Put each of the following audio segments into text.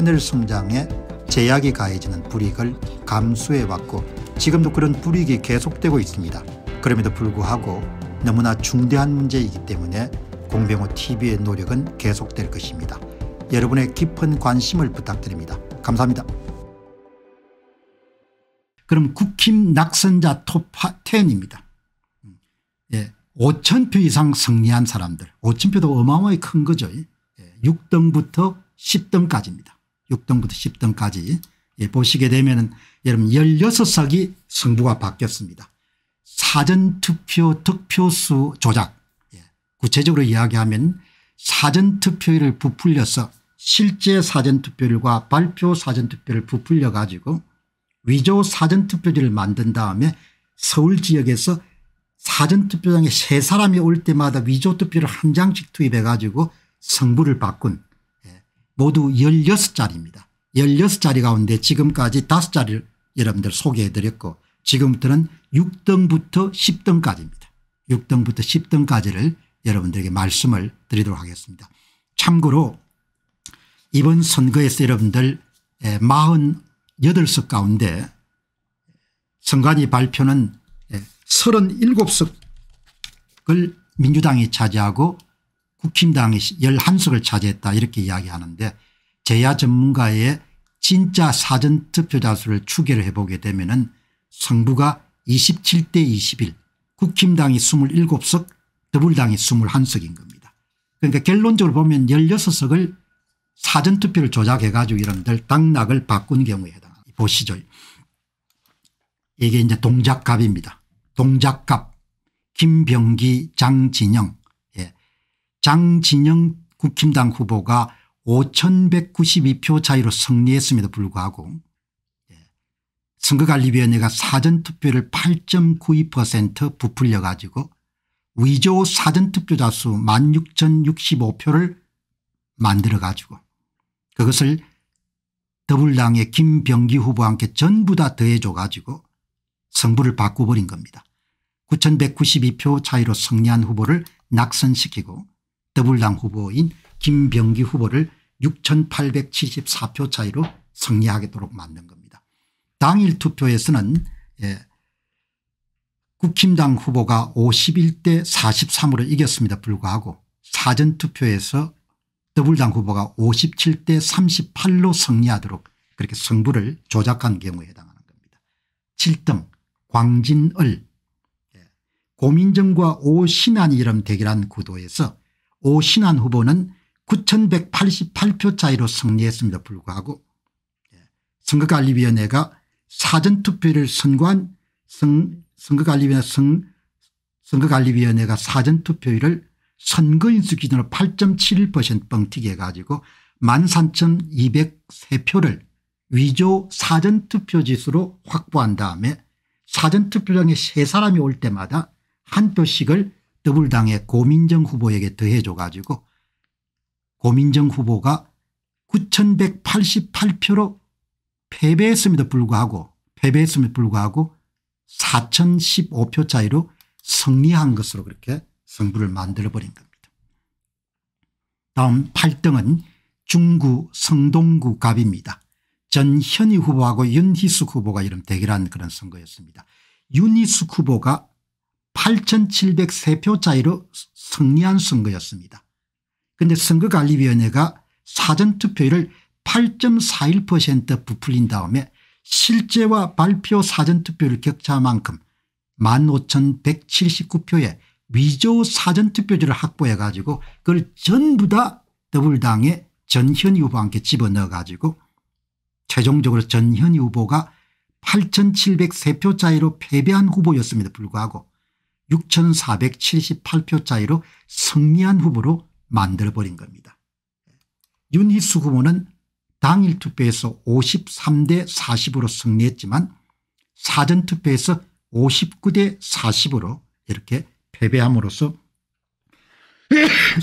하늘 성장에 제약이 가해지는 불이익을 감수해왔고 지금도 그런 불이익이 계속되고 있습니다. 그럼에도 불구하고 너무나 중대한 문제이기 때문에 공병호 TV의 노력은 계속될 것입니다. 여러분의 깊은 관심을 부탁드립니다. 감사합니다. 그럼 국힘 낙선자 톱 10입니다. 예, 5천 표 이상 승리한 사람들 5천 표도 어마어마히 큰 거죠. 예, 6등부터 10등까지입니다. 6등부터 10등까지 예, 보시게 되면 은 여러분 16석이 승부가 바뀌었습니다. 사전투표 득표수 조작 예, 구체적으로 이야기하면 사전투표율을 부풀려서 실제 사전투표율과 발표 사전투표를 부풀려 가지고 위조 사전투표지를 만든 다음에 서울 지역에서 사전투표장에 세 사람이 올 때마다 위조투표를 한 장씩 투입해 가지고 성부를 바꾼 모두 16자리입니다. 16자리 가운데 지금까지 5자리를 여러분들 소개해드렸고 지금부터는 6등부터 10등까지입니다. 6등부터 10등까지를 여러분들에게 말씀을 드리도록 하겠습니다. 참고로 이번 선거에서 여러분들 48석 가운데 선관위 발표는 37석을 민주당이 차지하고 국힘당이 11석을 차지했다 이렇게 이야기하는데 재야 전문가의 진짜 사전투표자 수를 추계를 해보게 되면 은 성부가 27대 21 국힘당이 27석 더불당이 21석인 겁니다. 그러니까 결론적으로 보면 16석을 사전투표를 조작해 가지고 이런들 당락을 바꾼 경우에 해당합니다. 보시죠. 이게 이제 동작갑입니다. 동작갑 김병기 장진영 장진영 국힘당 후보가 5192표 차이로 승리했음에도 불구하고 예, 선거관리위원회가 사전투표를 8.92% 부풀려 가지고 위조 사전투표자 수 16,065표를 만들어 가지고 그것을 더불당의 김병기 후보와 함께 전부 다 더해줘 가지고 성부를 바꿔버린 겁니다. 9192표 차이로 승리한 후보를 낙선시키고 더불당 후보인 김병기 후보를 6874표 차이로 승리하겠도록 만든 겁니다. 당일 투표에서는 예, 국힘당 후보가 51대 43으로 이겼습니다 불구하고 사전투표에서 더불당 후보가 57대 38로 승리하도록 그렇게 승부를 조작한 경우에 해당하는 겁니다. 7등 광진을 예, 고민정과 오신환이 이름 대결한 구도에서 오신환 후보는 9188표 차이로 승리했습니다 불구하고 예, 선거관리위원회가 사전투표를 선고한 선, 선거관리위원회 선, 선거관리위원회가 사전투표율을 선거인수 기준으로 8.71% 뻥튀기 해가지고 13,203표를 위조 사전투표지수로 확보한 다음에 사전투표장에 세 사람이 올 때마다 한 표씩을 더불당의 고민정 후보에게 더해줘 가지고 고민정 후보가 9188표로 패배했음에도 불구하고 패배했음에도 불구하고 4015표 차이로 승리한 것으로 그렇게 승부를 만들어버린 겁니다. 다음 8등은 중구 성동구 갑입니다. 전현희 후보하고 윤희숙 후보가 이런 대결한 그런 선거였습니다. 윤희숙 후보가 8,703표 차이로 승리한 선거였습니다. 그런데 선거관리위원회가 사전투표율을 8.41% 부풀린 다음에 실제와 발표 사전투표율 격차만큼 15,179표의 위조 사전투표지를 확보해 가지고 그걸 전부 다 더불당의 전현희 후보와 함께 집어넣어 가지고 최종적으로 전현희 후보가 8,703표 차이로 패배한 후보였음에도 불구하고 6,478표 차이로 승리한 후보로 만들어버린 겁니다. 윤희수 후보는 당일 투표에서 53대 40으로 승리했지만 사전투표에서 59대 40으로 이렇게 패배함으로써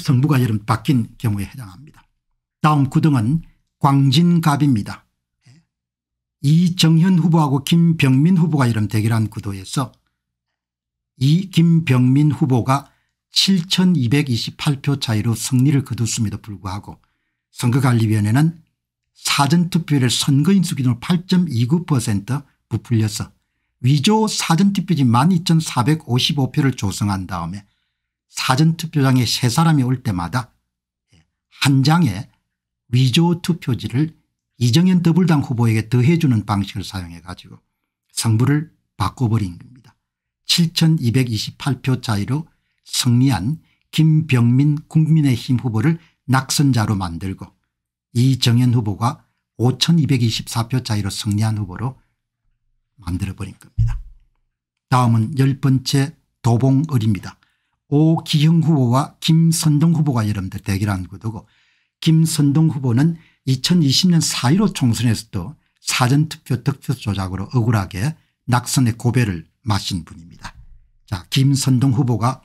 성부가 이름 바뀐 경우에 해당합니다. 다음 구등은 광진갑입니다. 이정현 후보하고 김병민 후보가 이름 대결한 구도에서 이 김병민 후보가 7228표 차이로 승리를 거뒀음에도 불구하고 선거관리위원회는 사전투표율의 선거인수 기준으로 8.29% 부풀려서 위조 사전투표지 12,455표를 조성한 다음에 사전투표장에 세 사람이 올 때마다 한장의 위조 투표지를 이정현 더불당 후보에게 더해주는 방식을 사용해 가지고 성부를 바꿔버린 겁니다. 7,228표 차이로 승리한 김병민 국민의힘 후보를 낙선자로 만들고 이정현 후보가 5,224표 차이로 승리한 후보로 만들어버린 겁니다. 다음은 열 번째 도봉을입니다. 오기형 후보와 김선동 후보가 여러분들 대결한 구도고 김선동 후보는 2020년 4.15 총선에서도 사전투표 득표 조작으로 억울하게 낙선의 고배를 마신 분입니다. 자, 김선동 후보가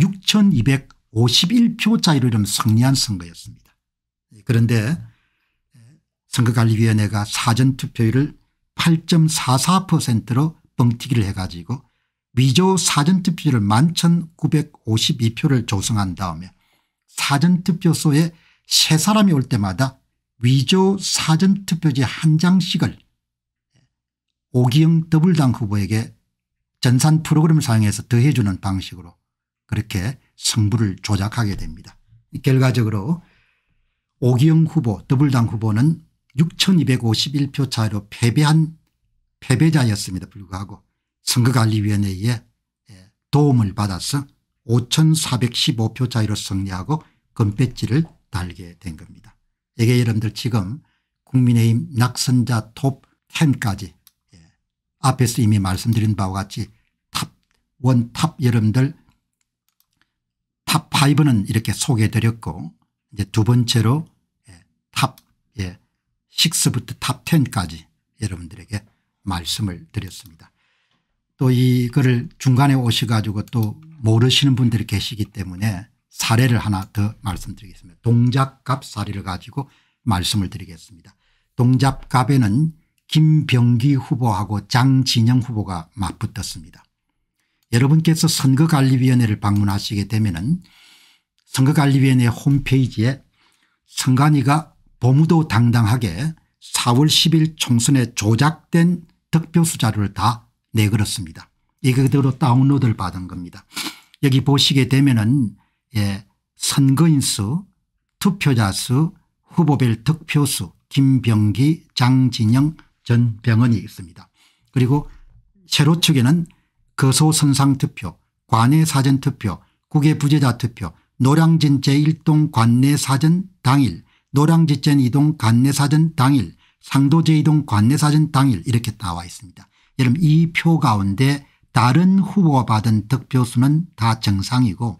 6,251표 차이로 이름 승리한 선거였습니다. 예, 그런데 예, 선거관리위원회가 사전투표율을 8.44%로 뻥튀기를 해가지고 위조 사전투표를 11,952표를 조성한 다음에 사전투표소에 세 사람이 올 때마다 위조 사전투표지 한 장씩을 예, 오기영 더블당 후보에게 전산 프로그램을 사용해서 더해주는 방식으로 그렇게 승부를 조작하게 됩니다. 결과적으로 오기영 후보 더블당 후보는 6251표 차로 이 패배한 패배자였습니다 불구하고 선거관리위원회에 예, 도움을 받아서 5415표 차이로 승리하고 금배지를 달게 된 겁니다. 이게 여러분들 지금 국민의힘 낙선자 톱 10까지 앞에서 이미 말씀드린 바와 같이 탑, 원탑 여러분들 탑5는 이렇게 소개해드렸고 이제 두 번째로 예, 탑 예, 6부터 탑10까지 여러분들에게 말씀을 드렸습니다. 또 이거를 중간에 오셔가지고 또 모르시는 분들이 계시기 때문에 사례를 하나 더 말씀드리겠습니다. 동작값 사례를 가지고 말씀을 드리겠습니다. 동작값에는 김병기 후보하고 장진영 후보가 맞붙었습니다. 여러분께서 선거관리위원회를 방문하시게 되면 은 선거관리위원회 홈페이지에 선관위가 보무도 당당하게 4월 10일 총선에 조작된 득표수 자료를 다 내걸었습니다. 이거 대로 다운로드를 받은 겁니다. 여기 보시게 되면 은 예, 선거인수 투표자 수 후보별 득표수 김병기 장진영 전 병원이 있습니다. 그리고 세로측에는 거소선상투표 관내사전투표 국외부재자투표 노량진 제1동 관내사전 당일 노량진 제2동 관내사전 당일 상도 제2동 관내사전 당일 이렇게 나와 있습니다. 여러분 이 표 가운데 다른 후보가 받은 득표수는 다 정상이고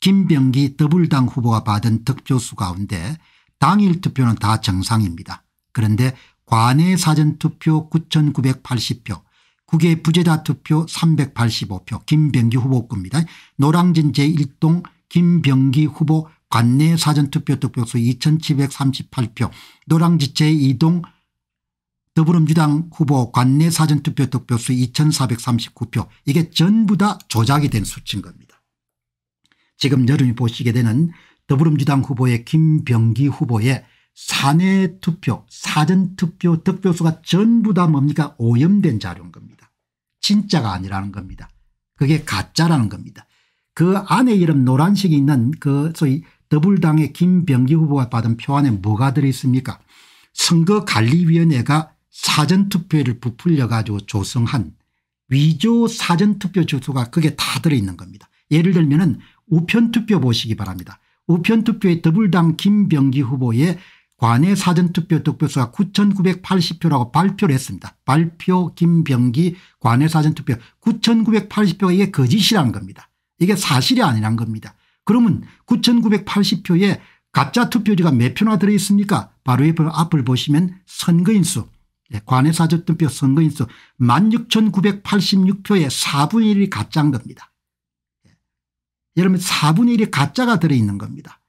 김병기 더블당 후보가 받은 득표수 가운데 당일 투표는 다 정상입니다. 그런데 관외 사전투표 9980표 국외 부재자 투표 385표 김병기 후보입니다. 노랑진 제1동 김병기 후보 관내 사전투표 득표수 2738표 노랑진 제2동 더불어민주당 후보 관내 사전투표 득표수 2439표 이게 전부 다 조작이 된 수치인 겁니다. 지금 여러분이 보시게 되는 더불어민주당 후보의 김병기 후보의 사내 투표 사전투표 득표수가 전부 다 뭡니까 오염된 자료인 겁니다. 진짜가 아니라는 겁니다. 그게 가짜라는 겁니다. 그 안에 이런 노란색이 있는 그 소위 더불당의 김병기 후보가 받은 표 안에 뭐가 들어있습니까 선거관리위원회가 사전투표를 부풀려 가지고 조성한 위조 사전투표 주소가 그게 다 들어있는 겁니다. 예를 들면 은 우편투표 보시기 바랍니다. 우편투표에 더불당 김병기 후보의 관외 사전투표 득표수가 9980표라고 발표를 했습니다. 발표 김병기 관외 사전투표 9980표가 이게 거짓이라 겁니다. 이게 사실이 아니란 겁니다. 그러면 9980표에 가짜 투표지가 몇 표나 들어있습니까 바로 앞을 보시면 선거인수 예, 관외 사전투표 선거인수 16,986표에 4분의 1이 가짜인 겁니다. 여러분 4분의 1이 가짜가 들어있는 겁니다.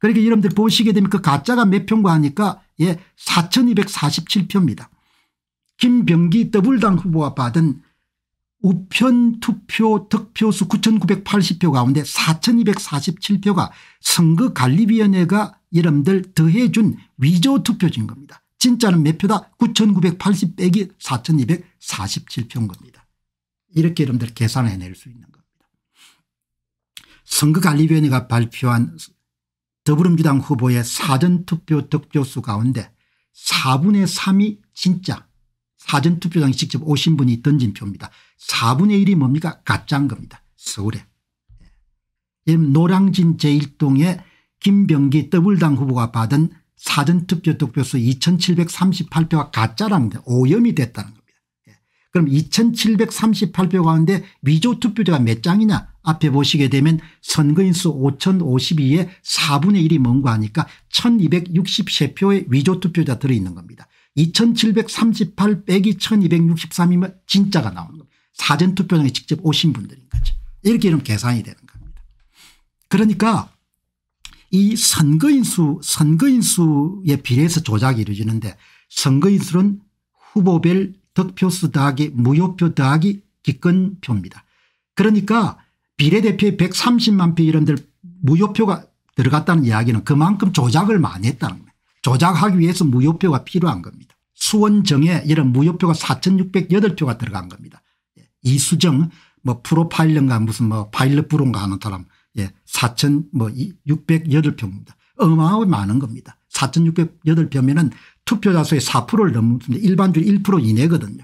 그러니까 여러분들 보시게 되면 그 가짜가 몇 표인가 하니까 예 4247표입니다. 김병기 더블당 후보가 받은 우편 투표 득표수 9980표 가운데 4247표가 선거관리위원회가 여러분들 더해준 위조 투표진 겁니다. 진짜는 몇 표다 9980 빼기 4247표인 겁니다. 이렇게 여러분들 계산해낼 수 있는 겁니다. 선거관리위원회가 발표한 더불어민주당 후보의 사전투표 득표수 가운데 4분의 3이 진짜 사전투표장에 직접 오신 분이 던진 표입니다. 4분의 1이 뭡니까 가짜인 겁니다. 서울에. 예. 노량진 제1동에 김병기 더블당 후보가 받은 사전투표 득표수 2738표가 가짜라는 데 오염이 됐다는 겁니다. 예. 그럼 2738표 가운데 위조투표자가 몇 장이냐 앞에 보시게 되면 선거인수 5,052의 4분의 1이 뭔가 하니까 1,263표의 위조투표자 들어있는 겁니다. 2,738 빼기 1,263이면 진짜가 나오는 겁니다. 사전투표장에 직접 오신 분들인 거죠. 이렇게 이런 계산이 되는 겁니다. 그러니까 이 선거인수 선거인수에 비례해서 조작이 이루어지는데 선거인수는 후보별 득표수 더하기 무효표 더하기 기권표입니다. 그러니까 비례대표의 130만 표 이런 데 무효표가 들어갔다는 이야기는 그만큼 조작을 많이 했다는 거예요. 조작하기 위해서 무효표가 필요한 겁니다. 수원정에 이런 무효표가 4608표가 들어간 겁니다. 예, 이수정 뭐 프로파일러인가 무슨 뭐 파일럿 브론가 하는 사람 예, 4,608표입니다. 뭐 어마어마하게 많은 겁니다. 4,608표면은 투표자 수의 4%를 넘습니다. 일반적으로 1% 이내거든요.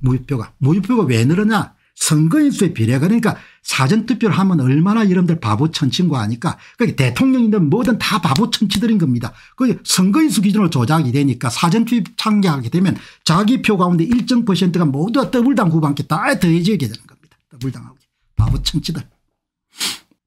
무효표가. 무효표가 왜늘었냐 선거인수에 비례가 되니까 그러니까 사전투표를 하면 얼마나 여러분들 바보 천치인 거 아니까 그게 러니까 대통령이든 뭐든 다 바보 천치들인 겁니다. 그 선거인수 기준으로 조작이 되니까 사전투표 참여하게 되면 자기 표 가운데 일정 퍼센트가 모두 더블당 후반께 다 더해지게 되는 겁니다. 더블당하고 바보 천치들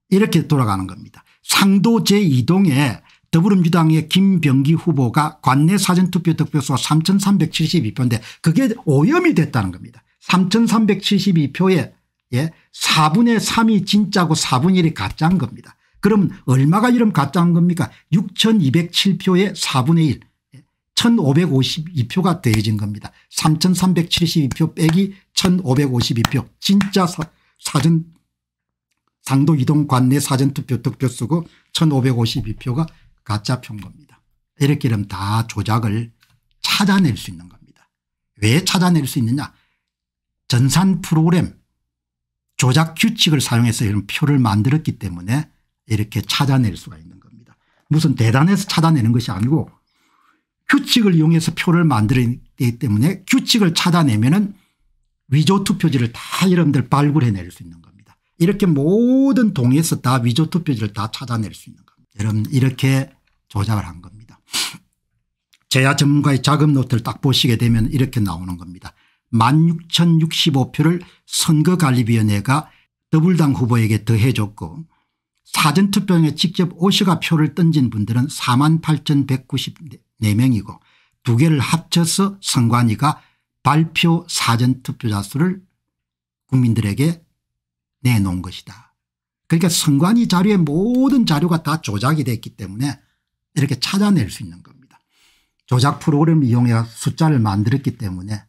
이렇게 돌아가는 겁니다. 상도 제2동에 더불어민주당의 김병기 후보가 관내 사전투표 득표수가 3,372표인데 그게 오염이 됐다는 겁니다. 3,372표에 예, 4분의 3이 진짜고 4분의 1이 가짜인 겁니다. 그럼 얼마가 이름 가짜인 겁니까 6,207표에 4분의 1 1,552표가 더해진 겁니다. 3,372표 빼기 1,552표 진짜 사, 사전 상도 이동 관내 사전투표 득표 수고 1,552표가 가짜 표인 겁니다. 이렇게 되면 다 조작을 찾아낼 수 있는 겁니다. 왜 찾아낼 수 있느냐 전산 프로그램 조작 규칙을 사용해서 이런 표를 만들었기 때문에 이렇게 찾아낼 수가 있는 겁니다. 무슨 대단해서 찾아내는 것이 아니고 규칙을 이용해서 표를 만들기 때문에 규칙을 찾아내면 은 위조 투표지를 다 여러분들 발굴해낼 수 있는 겁니다. 이렇게 모든 동에서 다 위조 투표지를 다 찾아낼 수 있는 겁니다. 여러분 이렇게 조작을 한 겁니다. 제야 전문가의 자금 노트를 딱 보시게 되면 이렇게 나오는 겁니다. 16,065표를 선거관리위원회가 더불당 후보에게 더해줬고 사전투표에 직접 오셔가 표를 던진 분들은 48,194명이고 두 개를 합쳐서 선관위가 발표 사전투표자 수를 국민들에게 내놓은 것이다. 그러니까 선관위 자료의 모든 자료가 다 조작이 됐기 때문에 이렇게 찾아낼 수 있는 겁니다. 조작 프로그램을 이용해 숫자를 만들었기 때문에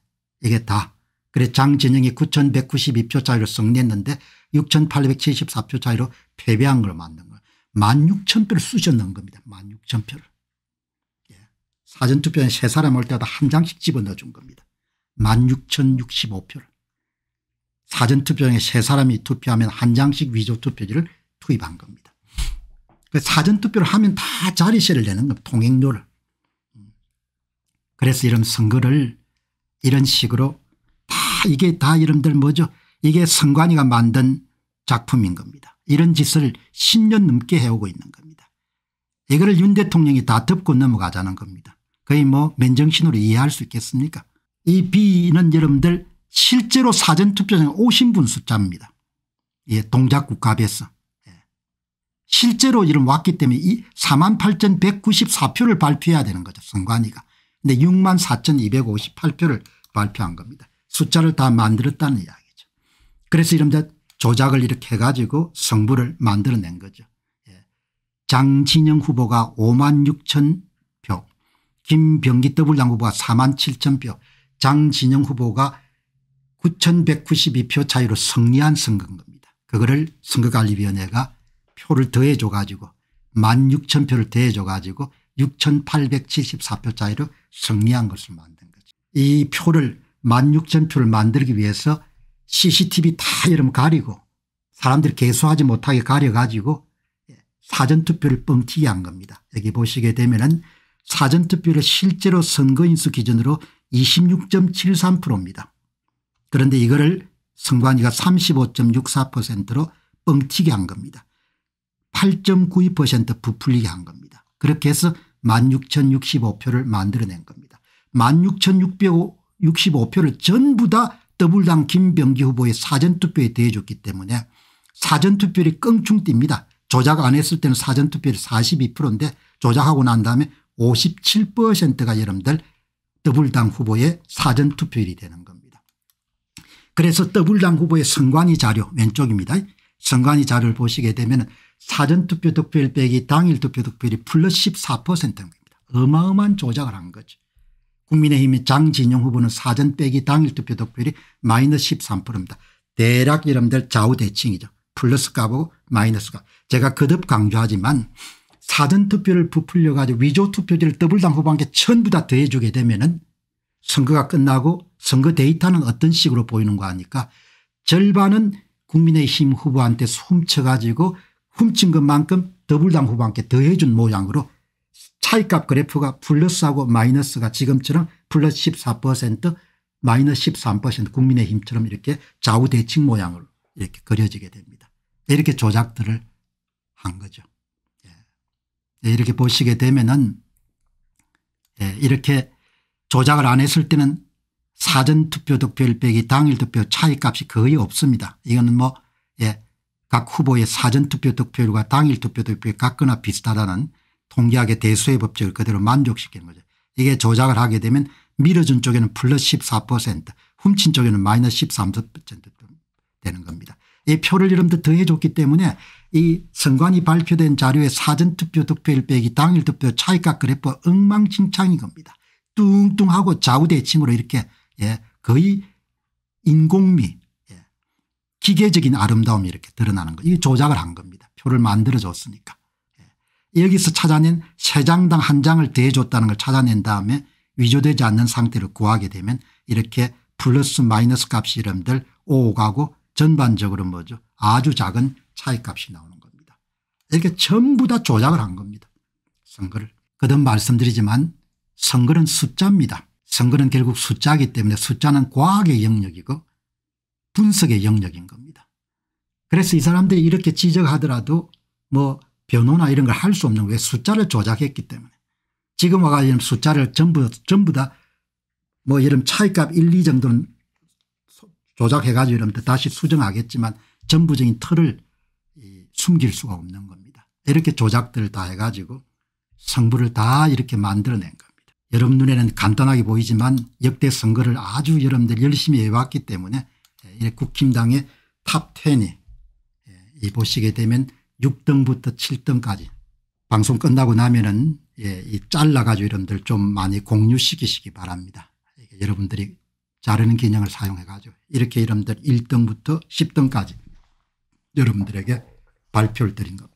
되겠다. 그래 장진영이 9,192표 차이로 승리했는데 6,874표 차이로 패배한 걸 만든 걸 16,000표를 쑤셨는 겁니다. 16,000표를. 예. 사전투표에 세 사람 올 때마다 한 장씩 집어넣어준 겁니다. 16,065표를. 사전투표에 세 사람이 투표하면 한 장씩 위조투표지를 투입한 겁니다. 그 사전투표를 하면 다 자리세를 내는 겁니다. 통행료를. 음. 그래서 이런 선거를 이런 식으로 다 이게 다여러들 뭐죠 이게 성관이가 만든 작품인 겁니다. 이런 짓을 10년 넘게 해오고 있는 겁니다. 이거를 윤 대통령이 다 덮고 넘어가자는 겁니다. 거의 뭐 맨정신으로 이해할 수 있겠습니까 이비는 여러분들 실제로 사전투표장에 오신 분 숫자입니다. 예, 동작국갑에서. 예. 실제로 이런 왔기 때문에 이 4만 8,194표를 발표해야 되는 거죠. 선관위가. 근데 6만 4,258표를 발표한 겁니다. 숫자를 다 만들었다는 이야기죠. 그래서 이른 조작을 이렇게 해가지고 성부를 만들어낸 거죠. 예. 장진영 후보가 5만 6천 표 김병기 더블당 후보가 4만 7천 표 장진영 후보가 9192표 차이로 승리한 선거인 겁니다. 그거를 선거관리위원회가 표를 더해 줘 가지고 1만 6천 표를 더해 줘 가지고 6874표 차이로 승리한 것을 만든 거예요. 이 표를 16,000표를 만들기 위해서 CCTV 다 여러분 가리고 사람들이 개수하지 못하게 가려가지고 사전투표를 뻥튀기 한 겁니다. 여기 보시게 되면은 사전투표를 실제로 선거인수 기준으로 26.73%입니다. 그런데 이거를 선관위가 35.64%로 뻥튀기 한 겁니다. 8.92% 부풀리게 한 겁니다. 그렇게 해서 16,065표를 만들어낸 겁니다. 16,665표를 전부 다 더불당 김병기 후보의 사전투표에 대해줬기 때문에 사전투표율이 껑충 뜁니다. 조작 안 했을 때는 사전투표율이 42%인데 조작하고 난 다음에 57%가 여러분들 더불당 후보의 사전투표율이 되는 겁니다. 그래서 더불당 후보의 선관위 자료 왼쪽입니다. 선관위 자료를 보시게 되면 사전투표 득표율 빼기 당일 투표 득표율이 플러스 1 4입니다 어마어마한 조작을 한 거죠. 국민의힘의 장진영 후보는 사전 빼기 당일 투표 득표율이 마이너스 13%입니다. 대략 이름들 좌우대칭이죠. 플러스 값하고 마이너스 값. 제가 거듭 그 강조하지만 사전 투표를 부풀려 가지고 위조 투표지를 더블당 후보한테 전부 다 더해주게 되면은 선거가 끝나고 선거 데이터는 어떤 식으로 보이는 거 아니까 절반은 국민의힘 후보한테 훔쳐가지고 훔친 것만큼 더블당 후보한테 더해준 모양으로 차이값 그래프가 플러스하고 마이너스가 지금처럼 플러스 14% 마이너스 13% 국민의힘처럼 이렇게 좌우대칭 모양으로 이렇게 그려지게 됩니다. 이렇게 조작들을 한 거죠. 예. 예. 이렇게 보시게 되면은 예. 이렇게 조작을 안 했을 때는 사전투표 득표율 빼기 당일투표 차이값이 거의 없습니다. 이거는 뭐 예. 각 후보의 사전투표 득표율과 당일투표 득표율이 같거나 비슷하다는 통계학의 대수의 법칙을 그대로 만족시키는 거죠. 이게 조작을 하게 되면 밀어준 쪽에는 플러스 14% 훔친 쪽에는 마이너스 13% 되는 겁니다. 이 표를 이름도 더해줬기 때문에 이 선관위 발표된 자료의 사전투표 득표일 빼기 당일 투표 차이값 그래프 엉망진창인 겁니다. 뚱뚱하고 좌우대칭으로 이렇게 예 거의 인공미 예 기계적인 아름다움이 이렇게 드러나는 거이 조작을 한 겁니다. 표를 만들어줬으니까. 여기서 찾아낸 세 장당 한 장을 대해줬다는 걸 찾아낸 다음에 위조되지 않는 상태를 구하게 되면 이렇게 플러스 마이너스 값이 이름들 오가고 전반적으로 뭐죠 아주 작은 차이값이 나오는 겁니다. 이렇게 전부 다 조작을 한 겁니다. 선거를. 그든 말씀드리지만 선거는 숫자입니다. 선거는 결국 숫자이기 때문에 숫자는 과학의 영역이고 분석의 영역인 겁니다. 그래서 이 사람들이 이렇게 지적하더라도 뭐 변호나 이런 걸 할 수 없는 왜 숫자를 조작했기 때문에 지금 와가 이런 숫자를 전부 전부 다 뭐 이런 차이값 1, 2 정도는 조작해 가지고 이러면 다시 수정하겠지만 전부적인 틀을 숨길 수가 없는 겁니다. 이렇게 조작들을 다 해가지고 성부를 다 이렇게 만들어낸 겁니다. 여러분 눈에는 간단하게 보이지만 역대 선거를 아주 여러분들 열심히 해왔기 때문에 국힘당의 탑10이 예, 보시게 되면 6등부터 7등까지 방송 끝나고 나면은 예, 이 잘라가지고 여러분들 좀 많이 공유시키시기 바랍니다. 여러분들이 자르는 기능을 사용해가지고 이렇게 여러분들 1등부터 10등까지 여러분들에게 발표를 드린 겁니다.